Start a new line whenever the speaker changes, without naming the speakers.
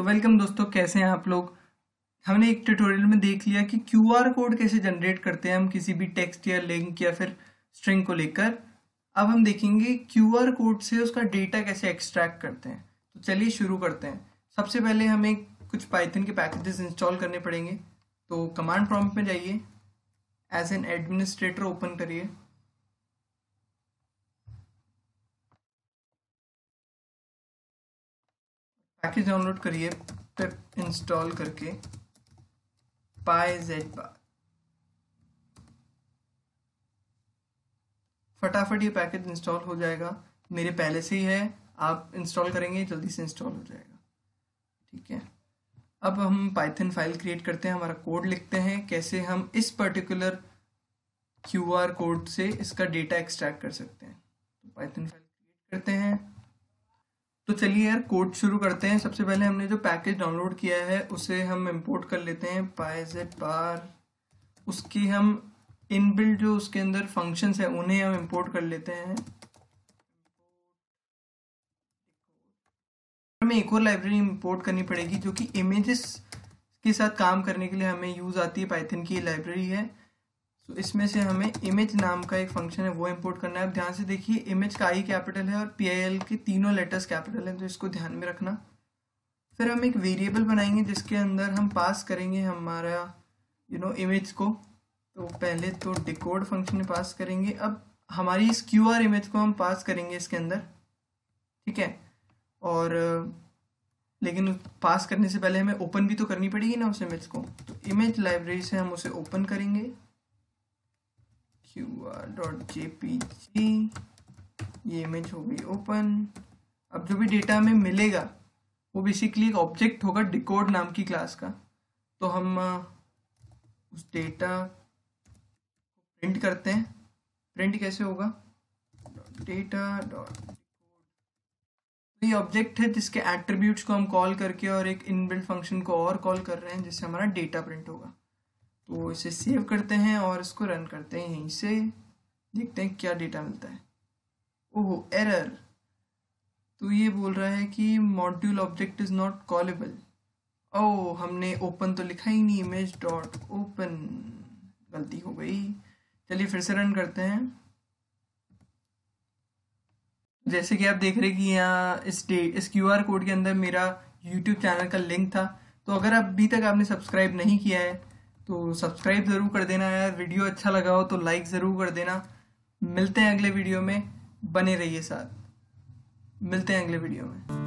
तो वेलकम दोस्तों कैसे हैं आप लोग हमने एक ट्यूटोरियल में देख लिया कि क्यू आर कोड कैसे जनरेट करते हैं हम किसी भी टेक्स्ट या लिंक या फिर स्ट्रिंग को लेकर अब हम देखेंगे क्यू आर कोड से उसका डेटा कैसे एक्सट्रैक्ट करते हैं तो चलिए शुरू करते हैं सबसे पहले हमें कुछ पाइथन के पैकेजेस इंस्टॉल करने पड़ेंगे तो कमांड प्रॉम्प्ट में जाइए एज एन एडमिनिस्ट्रेटर ओपन करिए पैकेज डाउनलोड करिए पिप इंस्टॉल करके पाए जेड बार फटाफट ये पैकेज इंस्टॉल हो जाएगा मेरे पहले से ही है आप इंस्टॉल करेंगे जल्दी से इंस्टॉल हो जाएगा ठीक है अब हम पाइथन फाइल क्रिएट करते हैं हमारा कोड लिखते हैं कैसे हम इस पर्टिकुलर क्यू आर कोड से इसका डेटा एक्सट्रैक्ट कर सकते हैं तो पाइथन फाइल क्रिएट करते हैं तो चलिए यार कोड शुरू करते हैं सबसे पहले हमने जो पैकेज डाउनलोड किया है उसे हम इंपोर्ट कर लेते हैं पाइजेट बार उसकी हम इनबिल्ट जो उसके अंदर फंक्शंस है उन्हें हम इंपोर्ट कर लेते हैं हमें एक और लाइब्रेरी इंपोर्ट करनी पड़ेगी जो कि इमेजेस के साथ काम करने के लिए हमें यूज़ आती है पाइथन की लाइब्रेरी है तो इसमें से हमें इमेज नाम का एक फंक्शन है वो इम्पोर्ट करना है अब ध्यान से देखिए इमेज का आई कैपिटल है और पी के तीनों लेटर्स कैपिटल हैं तो इसको ध्यान में रखना फिर हम एक वेरिएबल बनाएंगे जिसके अंदर हम पास करेंगे हमारा यू नो इमेज को तो पहले तो डिकोड फंक्शन में पास करेंगे अब हमारी इस क्यू इमेज को हम पास करेंगे इसके अंदर ठीक है और लेकिन पास करने से पहले हमें ओपन भी तो करनी पड़ेगी ना उस इमेज को तो इमेज लाइब्रेरी से हम उसे ओपन करेंगे qr.jpg ये इमेज हो गई ओपन अब जो भी डेटा हमें मिलेगा वो बेसिकली एक ऑब्जेक्ट होगा डिकोड नाम की क्लास का तो हम उस डेटा प्रिंट करते हैं प्रिंट कैसे होगा डेटा डॉट ये ऑब्जेक्ट है जिसके एट्रीब्यूट्स को हम कॉल करके और एक इनबिल्ट फंक्शन को और कॉल कर रहे हैं जिससे हमारा डेटा प्रिंट होगा तो इसे सेव करते हैं और इसको रन करते हैं यहीं से देखते हैं क्या डेटा मिलता है ओह एरर तो ये बोल रहा है कि module object is not callable ओ हमने ओपन तो लिखा ही नहीं इमेज डॉट ओपन गलती हो गई चलिए फिर से रन करते हैं जैसे कि आप देख रहे हैं कि यहाँ इस डे इस क्यू आर कोड के अंदर मेरा यूट्यूब चैनल का लिंक था तो अगर अभी तक आपने सब्सक्राइब नहीं किया है तो सब्सक्राइब ज़रूर कर देना यार वीडियो अच्छा लगा हो तो लाइक ज़रूर कर देना मिलते हैं अगले वीडियो में बने रहिए साथ मिलते हैं अगले वीडियो में